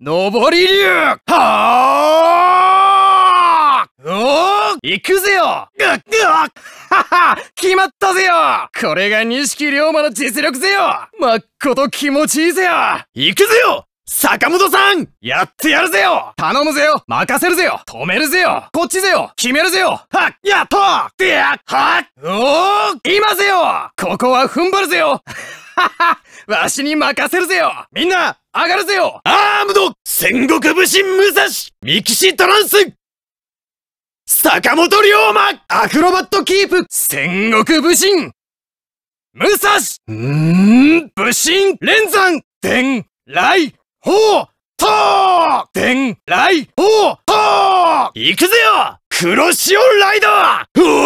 登り竜はあおお行くぜよぐっぐはは決まったぜよこれが錦龍馬の実力ぜよまっこと気持ちいいぜよ行くぜよ坂本さんやってやるぜよ頼むぜよ任せるぜよ止めるぜよこっちぜよ決めるぜよはっやっとでやはっおお今ぜよここは踏ん張るぜよ わしに任せるぜよみんな、上がるぜよアームド戦国武士武蔵キシトランス坂本龍馬アクロバットキープ戦国武神武蔵ん武神連山天雷宝と伝来宝と行くぜよ黒潮ライダー